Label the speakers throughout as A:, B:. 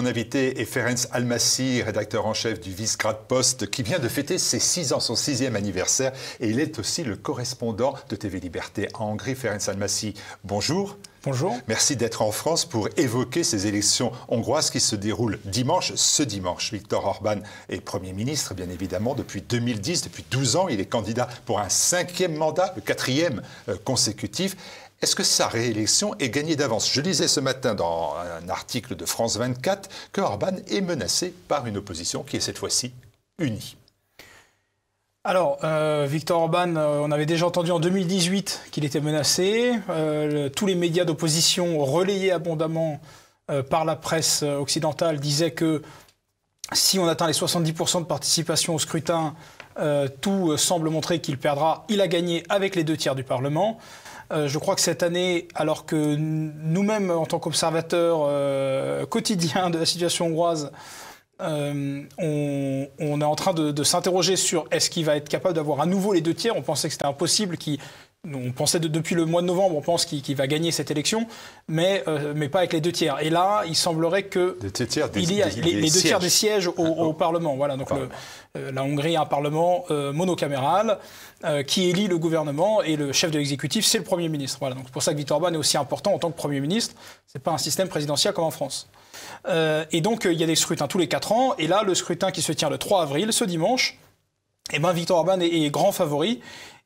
A: mon invité est Ferenc Almassi, rédacteur en chef du Visegrad Post, qui vient de fêter ses six ans, son sixième anniversaire, et il est aussi le correspondant de TV Liberté en Hongrie. Ferenc Almassi, bonjour. Bonjour. Merci d'être en France pour évoquer ces élections hongroises qui se déroulent dimanche, ce dimanche. Viktor Orban est Premier ministre, bien évidemment, depuis 2010, depuis 12 ans. Il est candidat pour un cinquième mandat, le quatrième euh, consécutif. Est-ce que sa réélection est gagnée d'avance Je lisais ce matin dans un article de France 24 que Orban est menacé par une opposition qui est cette fois-ci
B: unie. Alors, euh, Victor Orban, euh, on avait déjà entendu en 2018 qu'il était menacé. Euh, tous les médias d'opposition relayés abondamment par la presse occidentale disaient que si on atteint les 70% de participation au scrutin, tout semble montrer qu'il perdra. Il a gagné avec les deux tiers du Parlement. Euh, je crois que cette année, alors que nous-mêmes, en tant qu'observateurs euh, quotidiens de la situation hongroise, euh, on, est en train de, s'interroger sur est-ce qu'il va être capable d'avoir à nouveau les deux tiers. On pensait que c'était impossible, on pensait depuis le mois de novembre, on pense qu'il va gagner cette élection, mais, euh, mais pas avec les deux tiers. Et là, il semblerait que il y les, deux tiers des sièges au, ah, oh. Parlement. Voilà, donc euh, la Hongrie a un Parlement euh, monocaméral qui élit le gouvernement et le chef de l'exécutif, c'est le Premier ministre. Voilà, donc c'est pour ça que Viktor Orban est aussi important en tant que Premier ministre. n'est pas un système présidentiel comme en France. et donc il y a des scrutins tous les quatre ans. Et là, le scrutin qui se tient le 3 avril, ce dimanche, eh ben, Victor Orban est grand favori.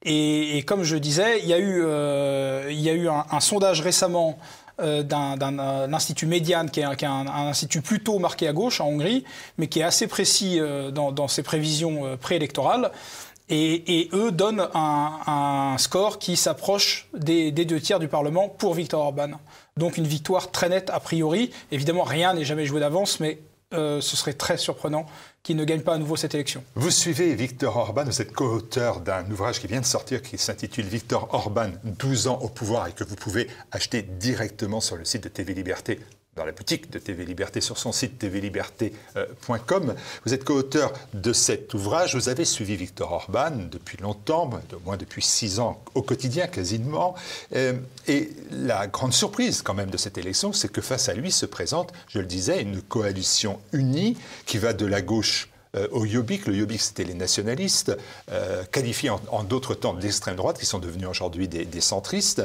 B: Et, comme je disais, il y a eu, euh, un, sondage récemment euh, d'un institut médiane, qui est, un, institut plutôt marqué à gauche en Hongrie, mais qui est assez précis euh, dans, ses prévisions euh, préélectorales. Et, et, eux donnent un, score qui s'approche des, des, deux tiers du Parlement pour Viktor Orban. Donc une victoire très nette a priori. Évidemment, rien n'est jamais joué d'avance, mais ce serait très surprenant qui ne gagne pas à nouveau cette élection.
A: Vous suivez Victor Orban, vous êtes co-auteur d'un ouvrage qui vient de sortir qui s'intitule Victor Orban, 12 ans au pouvoir et que vous pouvez acheter directement sur le site de TV Liberté dans la boutique de TV Liberté, sur son site tvliberté.com. Euh, Vous êtes co-auteur de cet ouvrage. Vous avez suivi Victor Orban depuis longtemps, au moins depuis six ans au quotidien quasiment. Euh, et la grande surprise quand même de cette élection, c'est que face à lui se présente, je le disais, une coalition unie qui va de la gauche euh, au Yobik. Le Yobik, c'était les nationalistes, qualifiés en, d'autres temps d'extrême droite, qui sont devenus aujourd'hui des, centristes.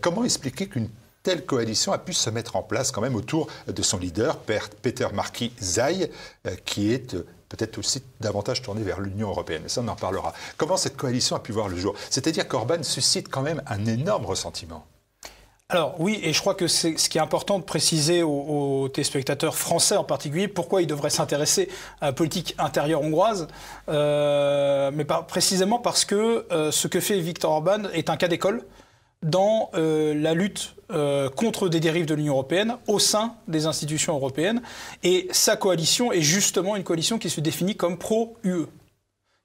A: comment expliquer qu'une telle coalition a pu se mettre en place quand même autour de son leader, Peter Marquis Zay, euh, qui est euh, peut-être aussi davantage tourné vers l'Union européenne. Et ça, on en parlera. Comment cette coalition a pu voir le jour C'est-à-dire qu'Orban suscite quand même un énorme ressentiment.
B: Alors oui, et je crois que c'est ce qui est important de préciser aux, téléspectateurs français en particulier, pourquoi ils devraient s'intéresser à la politique intérieure hongroise, euh, mais précisément parce que ce que fait Viktor Orban est un cas d'école dans euh, la lutte euh, contre des dérives de l'Union européenne au sein des institutions européennes. Et sa coalition est justement une coalition qui se définit comme pro-UE.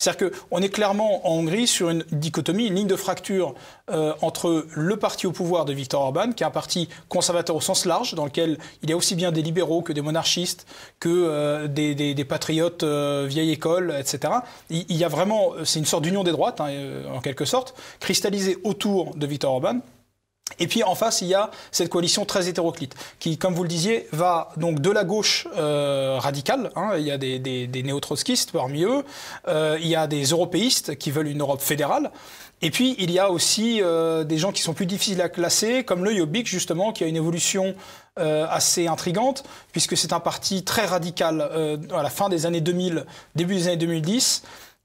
B: C'est-à-dire qu'on est clairement en Hongrie sur une dichotomie, une ligne de fracture euh, entre le parti au pouvoir de Viktor Orban, qui est un parti conservateur au sens large, dans lequel il y a aussi bien des libéraux que des monarchistes, que euh, des, patriotes euh, vieille école, etc. Il, y a vraiment, c'est une sorte d'union des droites, hein, en quelque sorte, cristallisée autour de Viktor Orban, et puis en face, il y a cette coalition très hétéroclite, qui, comme vous le disiez, va donc de la gauche euh, radicale, hein, il y a des, des, des néo-trotskistes parmi eux, euh, il y a des européistes qui veulent une Europe fédérale, et puis il y a aussi euh, des gens qui sont plus difficiles à classer, comme le Jobbik justement, qui a une évolution euh, assez intrigante, puisque c'est un parti très radical euh, à la fin des années 2000, début des années 2010,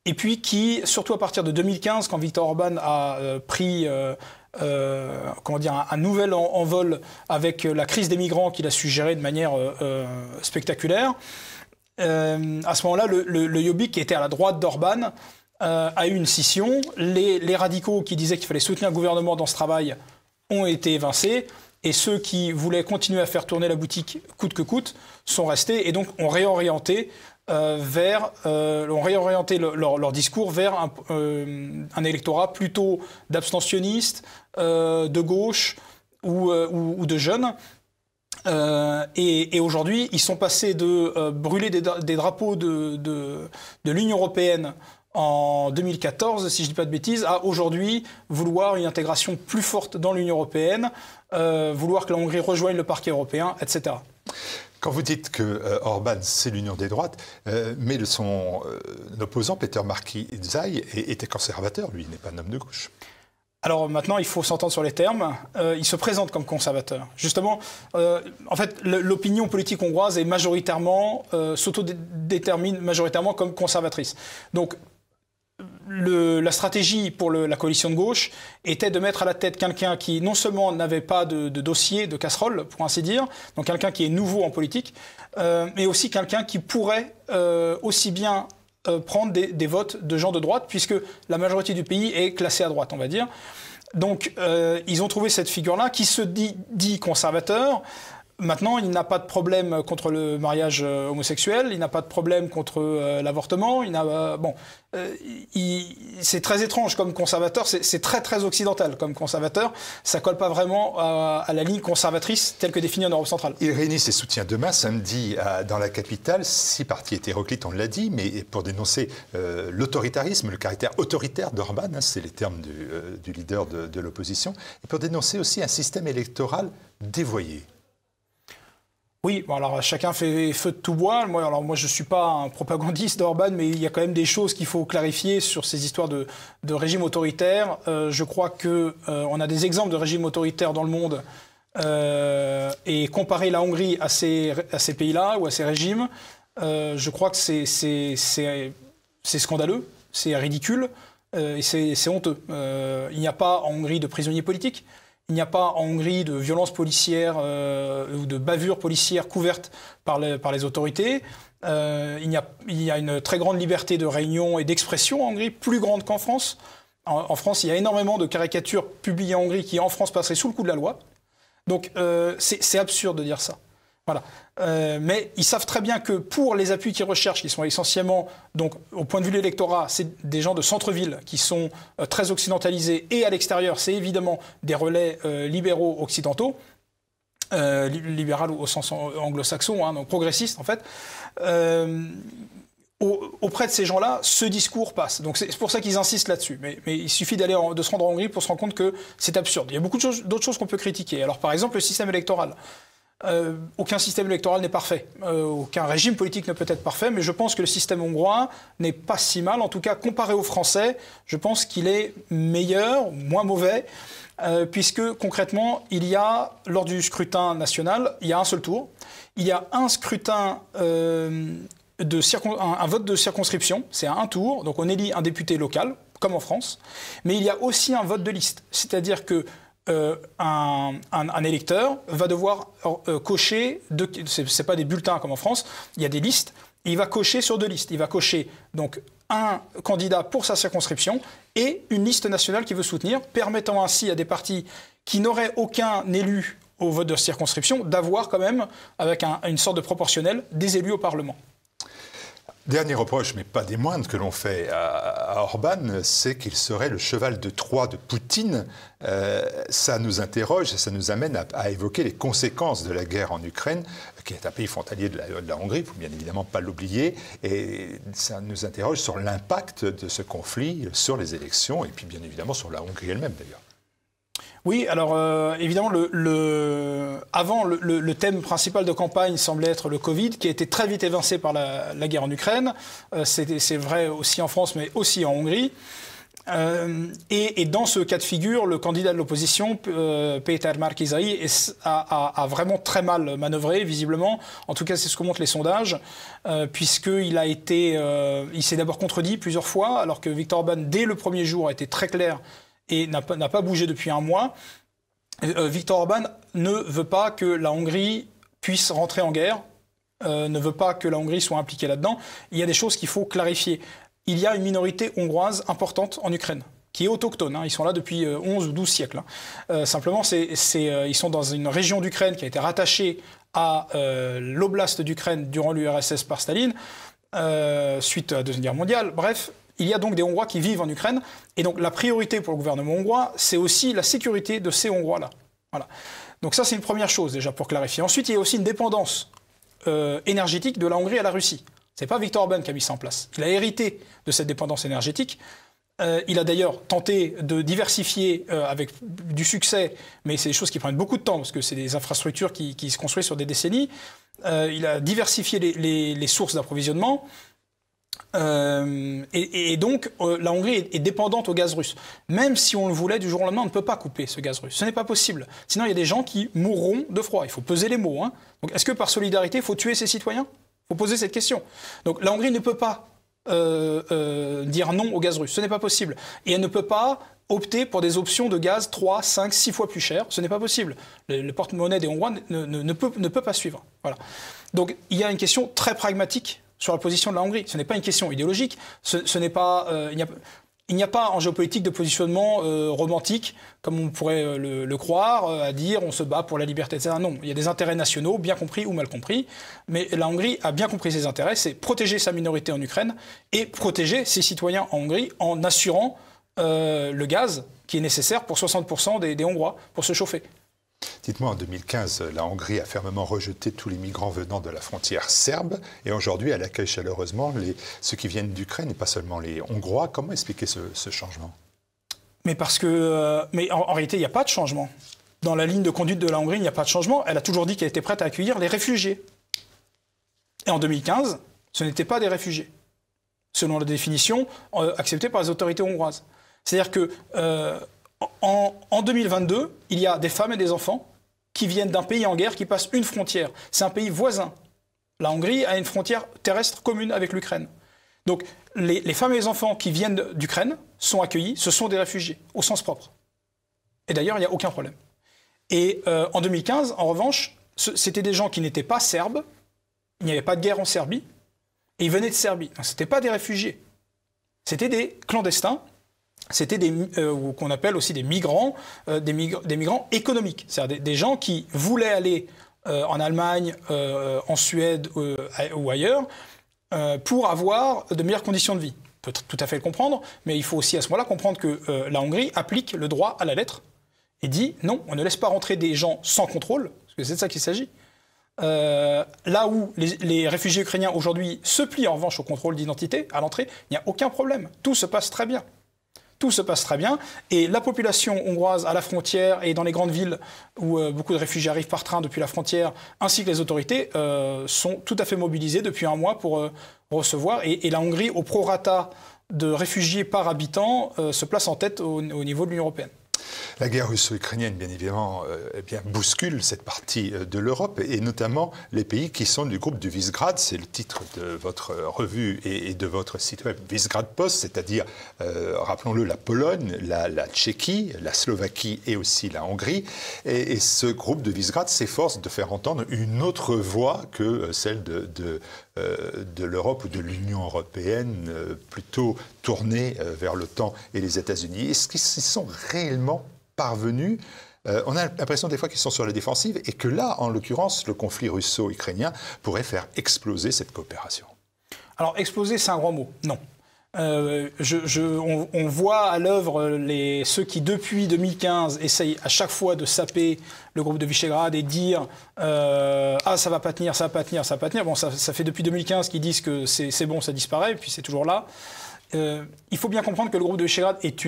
B: et puis qui, surtout à partir de 2015, quand Viktor Orban a euh, pris euh, euh, comment dire, un, nouvel envol avec euh, la crise des migrants qu'il a su de manière euh, spectaculaire. à ce moment-là, le, le, qui était à la droite d'Orban, a eu une scission. Les, les radicaux qui disaient qu'il fallait soutenir le gouvernement dans ce travail ont été évincés. Et ceux qui voulaient continuer à faire tourner la boutique coûte que coûte sont restés et donc ont réorienté euh, vers, euh, ont réorienté leur, discours vers un, euh, électorat plutôt d'abstentionnistes, euh, de gauche ou, de jeunes. et, aujourd'hui, ils sont passés de brûler des, drapeaux de, de, l'Union européenne en 2014, si je ne dis pas de bêtises, à aujourd'hui vouloir une intégration plus forte dans l'Union européenne, vouloir que la Hongrie rejoigne le parquet européen, etc.
A: Quand vous dites que euh, Orban, c'est l'union des droites, euh, mais son euh, opposant, Peter Zay, était conservateur, lui, il n'est pas un homme de gauche. Alors
B: maintenant, il faut s'entendre sur les termes. il se présente comme conservateur. Justement, en fait, l'opinion politique hongroise est majoritairement, s'autodétermine majoritairement comme conservatrice. Donc, la stratégie pour la coalition de gauche était de mettre à la tête quelqu'un qui non seulement n'avait pas de, dossier, de casserole, pour ainsi dire, donc quelqu'un qui est nouveau en politique, euh, mais aussi quelqu'un qui pourrait euh, aussi bien euh, prendre des, votes de gens de droite, puisque la majorité du pays est classée à droite, on va dire. Donc ils ont trouvé cette figure-là qui se dit conservateur, Maintenant, il n'a pas de problème contre le mariage euh, homosexuel, il n'a pas de problème contre euh, l'avortement, il n'a euh, bon, c'est très étrange comme conservateur, c'est très très occidental comme conservateur, ça colle pas vraiment à, la ligne conservatrice telle que définie en Europe centrale. Il
A: réunit ses soutiens demain samedi dans la capitale, six partis hétéroclites, on l'a dit, mais pour dénoncer l'autoritarisme, le caractère autoritaire d'Orban, hein, c'est les termes du, leader de l'opposition, et pour dénoncer aussi un système électoral dévoyé.
B: Oui, alors chacun fait feu de tout bois. Moi, alors moi, je suis pas un propagandiste d'Orban, mais il y a quand même des choses qu'il faut clarifier sur ces histoires de, de régime autoritaire. Euh, je crois qu'on euh, a des exemples de régimes autoritaires dans le monde. Euh, et comparer la Hongrie à ces, pays-là ou à ces régimes, je crois que c'est scandaleux, c'est ridicule et c'est honteux. il n'y a pas en Hongrie de prisonniers politiques. Il n'y a pas en Hongrie de violence policière euh, ou de bavure policière couverte par, par les autorités. Euh, il, y a, une très grande liberté de réunion et d'expression en Hongrie, plus grande qu'en France. En, France, il y a énormément de caricatures publiées en Hongrie qui, en France, passeraient sous le coup de la loi. Donc, euh, c'est absurde de dire ça. Voilà. Euh, mais ils savent très bien que pour les appuis qu'ils recherchent, qui sont essentiellement, donc au point de vue de l'électorat, c'est des gens de centre-ville qui sont euh, très occidentalisés, et à l'extérieur, c'est évidemment des relais euh, libéraux occidentaux, libéral au sens anglo-saxon, hein, donc progressiste en fait. Auprès de ces gens-là, ce discours passe. Donc c'est pour ça qu'ils insistent là-dessus. Mais, il suffit d'aller de se rendre en Hongrie pour se rendre compte que c'est absurde. Il y a beaucoup d'autres choses, choses qu'on peut critiquer. Alors par exemple le système électoral. Euh, aucun système électoral n'est parfait, euh, aucun régime politique ne peut être parfait, mais je pense que le système hongrois n'est pas si mal, en tout cas comparé aux français, je pense qu'il est meilleur, moins mauvais, euh, puisque concrètement, il y a, lors du scrutin national, il y a un seul tour, il y a un scrutin de circon un, vote de circonscription, c'est à un tour, donc on élit un député local, comme en France, mais il y a aussi un vote de liste, c'est-à-dire que euh, un, électeur va devoir euh, cocher, ce n'est pas des bulletins comme en France, il y a des listes, il va cocher sur deux listes. Il va cocher donc un candidat pour sa circonscription et une liste nationale qu'il veut soutenir, permettant ainsi à des partis qui n'auraient aucun élu au vote de circonscription d'avoir quand même, avec une sorte de proportionnel, des élus au Parlement.
A: Dernier reproche, mais pas des moindres, que l'on fait à, à Orban, c'est qu'il serait le cheval de Troie de Poutine. Euh, ça nous interroge et ça nous amène à, évoquer les conséquences de la guerre en Ukraine, qui est un pays frontalier de la, Hongrie, il faut bien évidemment pas l'oublier, et ça nous interroge sur l'impact de ce conflit sur les élections et puis bien évidemment sur la Hongrie elle-même d'ailleurs.
B: Oui, alors euh, évidemment, le, avant, le, thème principal de campagne semblait être le Covid, qui a été très vite évincé par la, guerre en Ukraine. Euh, c'est vrai aussi en France, mais aussi en Hongrie. Euh, et, dans ce cas de figure, le candidat de l'opposition, Peter Markizai, a, a, vraiment très mal manœuvré, visiblement. En tout cas, c'est ce que montrent les sondages, puisqu'il a été, il s'est d'abord contredit plusieurs fois, alors que Viktor Orban, dès le premier jour, a été très clair et n'a pas, bougé depuis un mois. Euh, Viktor Orban ne veut pas que la Hongrie puisse rentrer en guerre, euh, ne veut pas que la Hongrie soit impliquée là-dedans. Il y a des choses qu'il faut clarifier. Il y a une minorité hongroise importante en Ukraine qui est autochtone. Hein. Ils sont là depuis 11 euh, ou 12 siècles. Hein. simplement, ils sont dans une région d'Ukraine qui a été rattachée à l'oblast d'Ukraine durant l'URSS par Staline, suite à la Deuxième Guerre mondiale. Bref, il y a donc des Hongrois qui vivent en Ukraine. Et donc la priorité pour le gouvernement hongrois, c'est aussi la sécurité de ces Hongrois-là. Voilà. Donc ça, c'est une première chose déjà pour clarifier. Ensuite, il y a aussi une dépendance euh, énergétique de la Hongrie à la Russie. n'est pas Viktor Orban qui a mis ça en place. Il a hérité de cette dépendance énergétique. Euh, il a d'ailleurs tenté de diversifier euh, avec du succès, mais c'est des choses qui prennent beaucoup de temps parce que c'est des infrastructures qui, se construisent sur des décennies. il a diversifié les sources d'approvisionnement. Euh, et, donc, euh, la Hongrie est, dépendante au gaz russe. Même si on le voulait du jour au lendemain, on ne peut pas couper ce gaz russe. Ce n'est pas possible. Sinon, il y a des gens qui mourront de froid. Il faut peser les mots. Hein. Donc, est-ce que par solidarité, il faut tuer ses citoyens Il faut poser cette question. Donc, la Hongrie ne peut pas euh, dire non au gaz russe. Ce n'est pas possible. Et elle ne peut pas opter pour des options de gaz 3, 5, 6 fois plus chères. Ce n'est pas possible. Le, porte-monnaie des Hongrois ne, peut, ne peut pas suivre. Voilà. Donc, il y a une question très pragmatique sur la position de la Hongrie. Ce n'est pas une question idéologique. Ce, n'est pas, euh, il n'y a, pas en géopolitique de positionnement euh, romantique, comme on pourrait euh, le, croire, à dire on se bat pour la liberté, etc. Non, il y a des intérêts nationaux, bien compris ou mal compris, mais la Hongrie a bien compris ses intérêts, c'est protéger sa minorité en Ukraine et protéger ses citoyens en Hongrie en assurant le gaz qui est nécessaire pour 60% des, des Hongrois pour se chauffer.
A: Dites-moi, en 2015, la Hongrie a fermement rejeté tous les migrants venant de la frontière serbe et aujourd'hui, elle accueille chaleureusement ceux qui viennent d'Ukraine et pas seulement les Hongrois. Comment expliquer ce, changement
B: Mais parce que. Euh, mais en, réalité, il n'y a pas de changement. Dans la ligne de conduite de la Hongrie, il n'y a pas de changement. Elle a toujours dit qu'elle était prête à accueillir les réfugiés. Et en 2015, ce n'étaient pas des réfugiés, selon la définition euh, acceptée par les autorités hongroises. C'est-à-dire que. Euh, en, 2022, il y a des femmes et des enfants qui viennent d'un pays en guerre, qui passent une frontière. C'est un pays voisin. La Hongrie a une frontière terrestre commune avec l'Ukraine. Donc les, femmes et les enfants qui viennent d'Ukraine sont accueillis, ce sont des réfugiés, au sens propre. Et d'ailleurs, il n'y a aucun problème. Et euh, en 2015, en revanche, c'était des gens qui n'étaient pas serbes, il n'y avait pas de guerre en Serbie, et ils venaient de Serbie. Ce n'étaient pas des réfugiés, c'était des clandestins c'était des euh, qu'on appelle aussi des migrants, euh, des, migrants économiques, c'est-à-dire des, gens qui voulaient aller euh, en Allemagne, en Suède ou ailleurs pour avoir de meilleures conditions de vie. On peut tout à fait le comprendre, mais il faut aussi à ce moment-là comprendre que la Hongrie applique le droit à la lettre et dit non, on ne laisse pas rentrer des gens sans contrôle, parce que c'est de ça qu'il s'agit. là où les réfugiés ukrainiens aujourd'hui se plient en revanche au contrôle d'identité à l'entrée, il n'y a aucun problème. Tout se passe très bien tout se passe très bien. Et la population hongroise à la frontière et dans les grandes villes où euh, beaucoup de réfugiés arrivent par train depuis la frontière, ainsi que les autorités, euh, sont tout à fait mobilisées depuis un mois pour euh, recevoir. Et, la Hongrie, au prorata de réfugiés par habitant, se place en tête au niveau de l'Union européenne.
A: La guerre russo-ukrainienne, bien évidemment, euh, eh bien, bouscule cette partie euh, de l'Europe et notamment les pays qui sont du groupe du Visegrad. C'est le titre de votre euh, revue et, de votre site web Visegrad Post, c'est-à-dire, rappelons-le, la Pologne, la, la, Tchéquie, la Slovaquie et aussi la Hongrie. Et, ce groupe de Visegrad s'efforce de faire entendre une autre voix que celle de, euh, de l'Europe ou de l'Union européenne euh, plutôt tournée euh, vers l'OTAN et les États-Unis. Est-ce qu'ils s'y sont réellement parvenus on a l'impression des fois qu'ils sont sur la défensive et que là, en l'occurrence, le conflit russo-ukrainien pourrait faire exploser cette coopération.
B: Alors, exploser, c'est un grand mot. Non. Euh, on, voit à l'œuvre ceux qui, depuis 2015, essayent à chaque fois de saper le groupe de Visegrad et dire euh, Ah, ça va pas tenir, ça va pas tenir, ça va pas tenir. Bon, ça, fait depuis 2015 qu'ils disent que c'est bon, ça disparaît, et puis c'est toujours là. Euh, il faut bien comprendre que le groupe de Visegrad est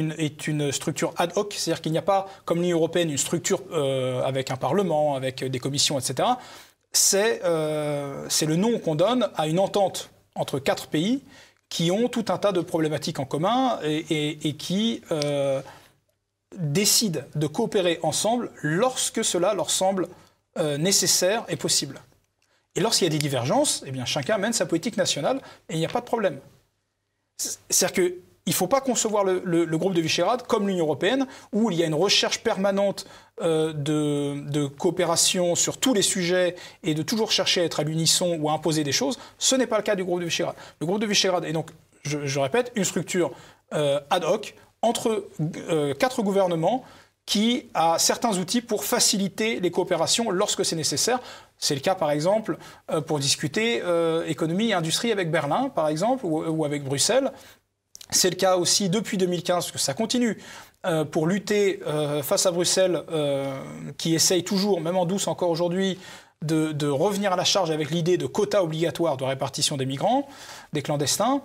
B: une structure ad hoc, c'est-à-dire qu'il n'y a pas, comme l'Union européenne, une structure avec un parlement, avec des commissions, etc. C'est le nom qu'on donne à une entente entre quatre pays qui ont tout un tas de problématiques en commun et, qui euh, décident de coopérer ensemble lorsque cela leur semble euh, nécessaire et possible. Et lorsqu'il y a des divergences, eh bien, chacun mène sa politique nationale et il n'y a pas de problème. C'est-à-dire que il ne faut pas concevoir le, groupe de Visegrad comme l'Union européenne, où il y a une recherche permanente euh, de, coopération sur tous les sujets et de toujours chercher à être à l'unisson ou à imposer des choses. Ce n'est pas le cas du groupe de Visegrad. Le groupe de Visegrad est donc, je, répète, une structure euh, ad hoc entre euh, quatre gouvernements qui a certains outils pour faciliter les coopérations lorsque c'est nécessaire. C'est le cas, par exemple, pour discuter économie et industrie avec Berlin, par exemple, ou avec Bruxelles, c'est le cas aussi depuis 2015, parce que ça continue, euh, pour lutter euh, face à Bruxelles, euh, qui essaye toujours, même en douce encore aujourd'hui, de, revenir à la charge avec l'idée de quotas obligatoires de répartition des migrants, des clandestins.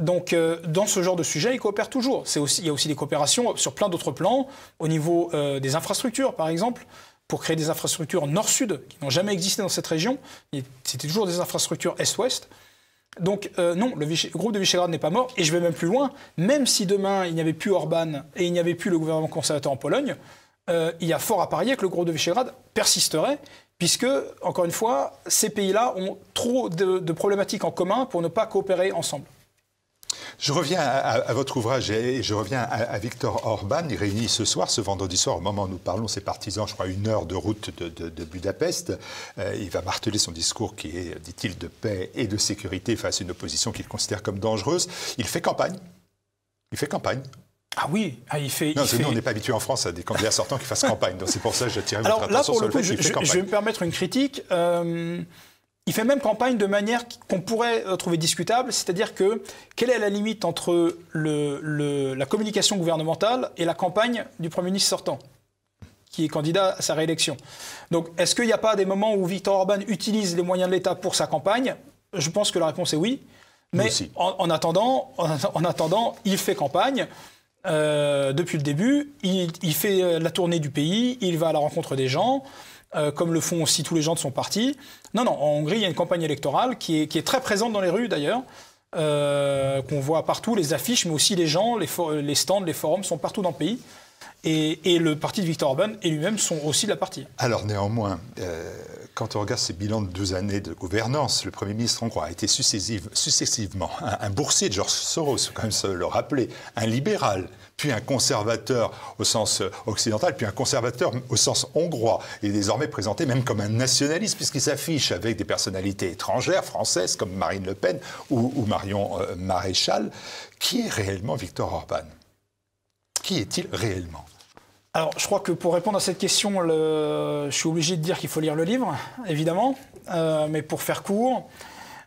B: Donc, dans ce genre de sujet, ils coopèrent toujours. Aussi, il y a aussi des coopérations sur plein d'autres plans, au niveau des infrastructures, par exemple pour créer des infrastructures nord-sud qui n'ont jamais existé dans cette région. C'était toujours des infrastructures est-ouest. Donc euh, non, le, groupe de Visegrad n'est pas mort, et je vais même plus loin, même si demain il n'y avait plus Orban et il n'y avait plus le gouvernement conservateur en Pologne, euh, il y a fort à parier que le groupe de Visegrad persisterait, puisque, encore une fois, ces pays-là ont trop de problématiques en commun pour ne pas coopérer ensemble.
A: Je reviens à, votre ouvrage et je reviens à, à, Victor Orban. Il réunit ce soir, ce vendredi soir, au moment où nous parlons, ses partisans, je crois, une heure de route de, Budapest. Euh, il va marteler son discours qui est, dit-il, de paix et de sécurité face à une opposition qu'il considère comme dangereuse. Il
B: fait campagne. Il fait
A: campagne. Ah oui, ah, il fait. Non, nous, on n'est pas habitué en France à des candidats sortants qui fassent campagne. Donc c'est pour ça que j'attire votre attention sur le, fait je, je, vais me
B: permettre une critique. Euh, il fait même campagne de manière qu'on pourrait euh, trouver discutable, c'est-à-dire que quelle est la limite entre la communication gouvernementale et la campagne du Premier ministre sortant qui est candidat à sa réélection. Donc, est-ce qu'il n'y a pas des moments où Victor Orban utilise les moyens de l'État pour sa campagne Je pense que la réponse est oui. Mais en, attendant, attendant, il fait campagne. Euh, depuis le début, il, fait euh, la tournée du pays, il va à la rencontre des gens. Euh, comme le font aussi tous les gens de son parti. Non, non, en Hongrie, il y a une campagne électorale qui est, très présente dans les rues d'ailleurs, euh, qu'on voit partout, les affiches, mais aussi les gens, les, les stands, les forums sont partout dans le pays. Et, le parti de Victor Orban et lui-même sont aussi de la partie.
A: Alors néanmoins, euh, quand on regarde ces bilans de deux années de gouvernance, le Premier ministre hongrois a été successivement un, boursier de George Soros, quand même se le rappeler, un libéral, puis un conservateur au sens euh, occidental, puis un conservateur au sens hongrois, et désormais présenté même comme un nationaliste, puisqu'il s'affiche avec des personnalités étrangères, françaises, comme Marine Le Pen ou, Marion euh, Maréchal. Qui est réellement Victor Orban qui est-il réellement
B: alors, je crois que pour répondre à cette question, je suis obligé de dire qu'il faut lire le livre, évidemment. Euh, mais pour faire court,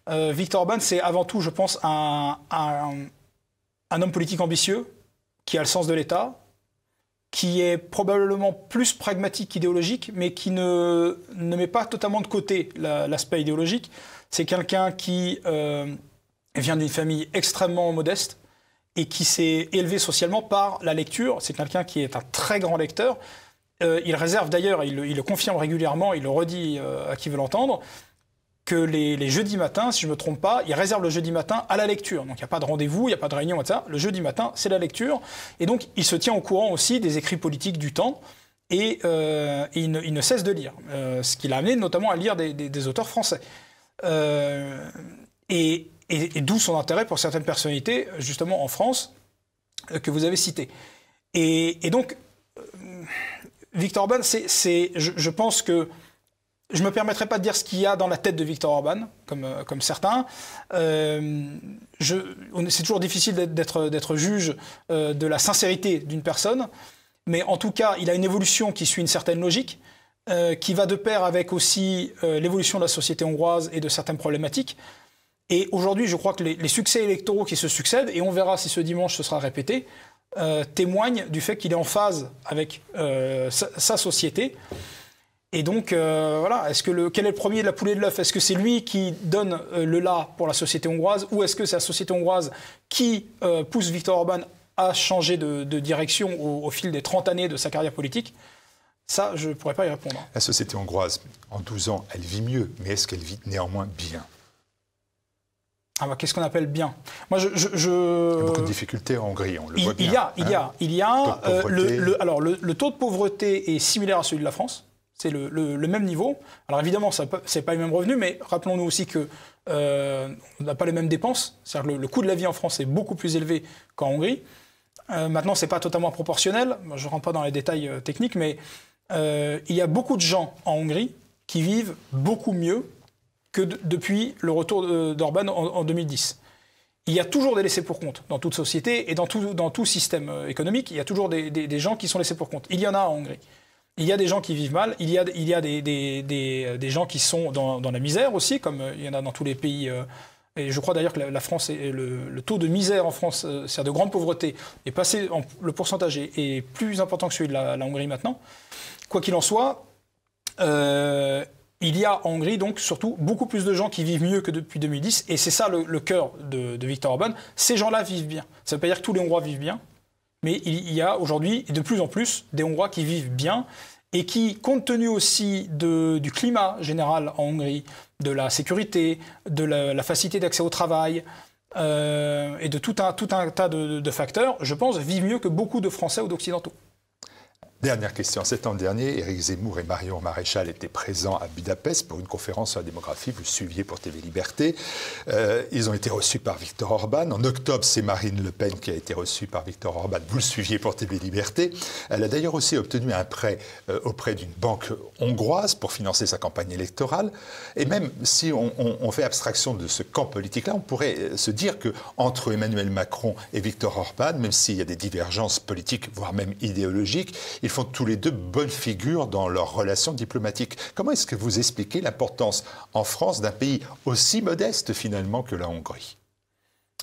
B: euh, Victor Orban, c'est avant tout, je pense, un, homme politique ambitieux, qui a le sens de l'État, qui est probablement plus pragmatique qu'idéologique, mais qui ne, met pas totalement de côté l'aspect idéologique. C'est quelqu'un qui euh, vient d'une famille extrêmement modeste, et qui s'est élevé socialement par la lecture. C'est quelqu'un qui est un très grand lecteur. Euh, il réserve d'ailleurs, il, le confirme régulièrement, il le redit euh, à qui veut l'entendre, que les, jeudis matins, si je ne me trompe pas, il réserve le jeudi matin à la lecture. Donc il n'y a pas de rendez-vous, il n'y a pas de réunion, etc. Le jeudi matin, c'est la lecture. Et donc il se tient au courant aussi des écrits politiques du temps. Et, euh, il, ne, cesse de lire, ce qui l'a amené notamment à lire des, des auteurs français. et et, d'où son intérêt pour certaines personnalités, justement en France, euh, que vous avez citées. Et, donc, euh, Victor Orban, c'est, je, pense que je me permettrai pas de dire ce qu'il y a dans la tête de Victor Orban, comme, euh, certains. c'est toujours difficile d'être, juge de la sincérité d'une personne, mais en tout cas, il a une évolution qui suit une certaine logique, qui va de pair avec aussi l'évolution de la société hongroise et de certaines problématiques. Et aujourd'hui, je crois que les, succès électoraux qui se succèdent, et on verra si ce dimanche ce sera répété, euh, témoignent du fait qu'il est en phase avec euh, sa, société. Et donc, euh, voilà, est-ce que le, quel est le premier de la poule de l'œuf Est-ce que c'est lui qui donne le là pour la société hongroise ou est-ce que c'est la société hongroise qui pousse Viktor Orban à changer de, direction au, fil des 30 années de sa carrière politique Ça, je ne pourrais pas y répondre.
A: La société hongroise, en 12 ans, elle vit mieux, mais est-ce qu'elle vit néanmoins bien
B: ah, bah, qu'est-ce qu'on appelle bien Moi, je, Il y a beaucoup de difficultés en Hongrie, on le il, Il y a, il y a, hein. euh, le, alors le, taux de pauvreté est similaire à celui de la France. C'est le, même niveau. Alors évidemment, ce n'est pas les mêmes revenus, mais rappelons-nous aussi que euh, on n'a pas les mêmes dépenses. C'est-à-dire le, coût de la vie en France est beaucoup plus élevé qu'en Hongrie. Euh, maintenant, ce n'est pas totalement proportionnel. Je ne rentre pas dans les détails techniques, mais il y a beaucoup de gens en Hongrie qui vivent beaucoup mieux que depuis le retour d'Orban en, 2010. Il y a toujours des laissés pour compte dans toute société et dans tout, dans tout système euh, économique. Il y a toujours des, des, gens qui sont laissés pour compte. Il y en a en Hongrie. Il y a des gens qui vivent mal. Il y a, il y a des, des, euh, gens qui sont dans, dans, la misère aussi, comme euh, il y en a dans tous les pays. et je crois d'ailleurs que la, France le, taux de misère en France, c'est-à-dire de grande pauvreté, est passé. le pourcentage est, plus important que celui de la, Hongrie maintenant. Quoi qu'il en soit il y a en Hongrie donc surtout beaucoup plus de gens qui vivent mieux que depuis 2010, et c'est ça le, cœur de, Victor Viktor Orban. Ces gens-là vivent bien. Ça ne veut pas dire que tous les Hongrois vivent bien, mais il y a aujourd'hui de plus en plus des Hongrois qui vivent bien et qui, compte tenu aussi du climat général en Hongrie, de la sécurité, de la, facilité d'accès au travail, euh, et de tout un, tas de, de, facteurs, je pense, vivent mieux que beaucoup de Français ou d'Occidentaux.
A: Dernière question. Cet an dernier, Éric Zemmour et Marion Maréchal étaient présents à Budapest pour une conférence sur la démographie. Vous le suiviez pour TV Liberté. Euh, ils ont été reçus par Victor Orban. En octobre, c'est Marine Le Pen qui a été reçue par Victor Orban. Vous le suiviez pour TV Liberté. Elle a d'ailleurs aussi obtenu un prêt euh, auprès d'une banque hongroise pour financer sa campagne électorale. Et même si on, fait abstraction de ce camp politique-là, on pourrait euh, se dire que entre Emmanuel Macron et Victor Orban, même s'il y a des divergences politiques, voire même idéologiques, il font tous les deux bonne figure dans leurs relations diplomatiques. Comment est-ce que vous expliquez l'importance en France d'un pays aussi modeste finalement que la Hongrie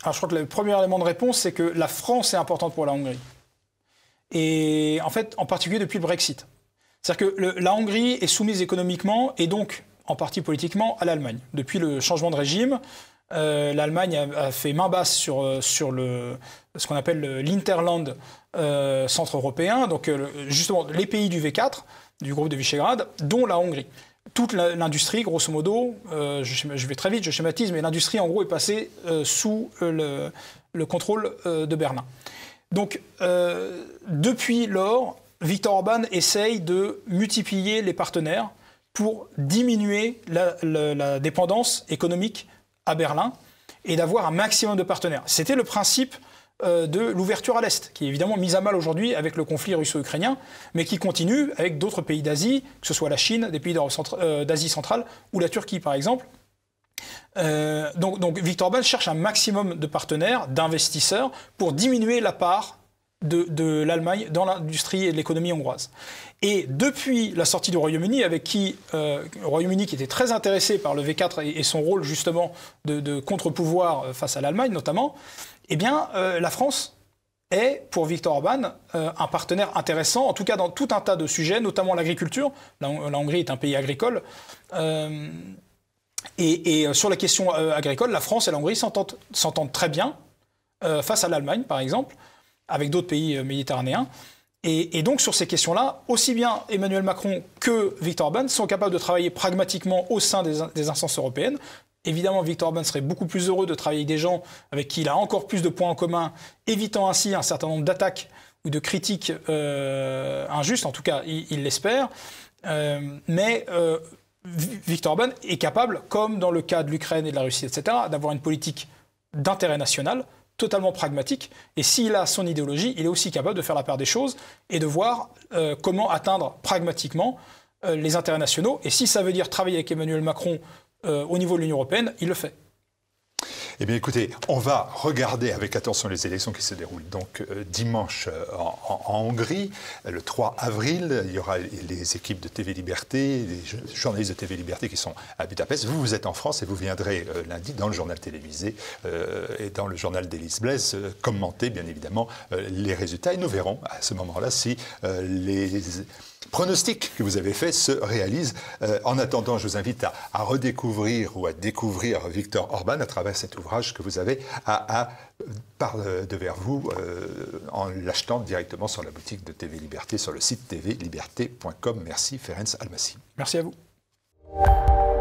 B: Alors je crois que le premier élément de réponse, c'est que la France est importante pour la Hongrie. Et en fait, en particulier depuis le Brexit. C'est-à-dire que la Hongrie est soumise économiquement et donc en partie politiquement à l'Allemagne. Depuis le changement de régime, euh, l'Allemagne a, fait main basse sur, euh, ce qu'on appelle l'Interland euh, centre-européen, donc justement les pays du V4, du groupe de Visegrad, dont la Hongrie. Toute l'industrie, grosso modo, je, vais très vite, je schématise, mais l'industrie en gros est passée sous le, contrôle de Berlin. Donc, depuis lors, Viktor Orban essaye de multiplier les partenaires pour diminuer la dépendance économique à Berlin et d'avoir un maximum de partenaires. C'était le principe euh, de l'ouverture à l'Est, qui est évidemment mise à mal aujourd'hui avec le conflit russo-ukrainien, mais qui continue avec d'autres pays d'Asie, que ce soit la Chine, des pays euh, d'Asie centrale ou la Turquie par exemple. Euh, donc, donc Victor Ball cherche un maximum de partenaires, d'investisseurs, pour diminuer la part de, l'Allemagne dans l'industrie et l'économie hongroise. Et depuis la sortie du Royaume-Uni, avec qui le euh, Royaume-Uni qui était très intéressé par le V4 et, son rôle justement de, contre-pouvoir euh, face à l'Allemagne notamment, eh bien euh, la France est pour Viktor Orban un partenaire intéressant, en tout cas dans tout un tas de sujets, notamment l'agriculture. La, Hongrie est un pays agricole. Et, et, sur la question agricole, la France et la Hongrie s'entendent très bien face à l'Allemagne, par exemple avec d'autres pays euh, méditerranéens. Et, donc sur ces questions-là, aussi bien Emmanuel Macron que Victor Orban sont capables de travailler pragmatiquement au sein des, instances européennes. Évidemment, Victor Orban serait beaucoup plus heureux de travailler avec des gens avec qui il a encore plus de points en commun, évitant ainsi un certain nombre d'attaques ou de critiques euh, injustes, en tout cas il l'espère. Euh, mais Victor Orban est capable, comme dans le cas de l'Ukraine et de la Russie, etc., d'avoir une politique d'intérêt national, totalement pragmatique. Et s'il a son idéologie, il est aussi capable de faire la part des choses et de voir euh, comment atteindre pragmatiquement euh, les intérêts nationaux. Et si ça veut dire travailler avec Emmanuel Macron euh, au niveau de l'Union européenne, il le fait.
A: Eh bien, écoutez, on va regarder avec attention les élections qui se déroulent donc euh, dimanche euh, en, Hongrie, le 3 avril. Il y aura les équipes de TV Liberté, les journalistes de TV Liberté qui sont à Budapest. Vous, vous êtes en France et vous viendrez euh, lundi dans le journal télévisé et dans le journal d'Élise Blaise commenter, bien évidemment, les résultats. Et nous verrons à ce moment-là si les pronostic que vous avez fait se réalise. Euh, en attendant, je vous invite à, redécouvrir ou à découvrir Victor Orban à travers cet ouvrage que vous avez à, à euh, de vers vous euh, en l'achetant directement sur la boutique de TV Liberté, sur le site tvliberté.com. Merci Ferenc Almassi.
B: Merci à vous.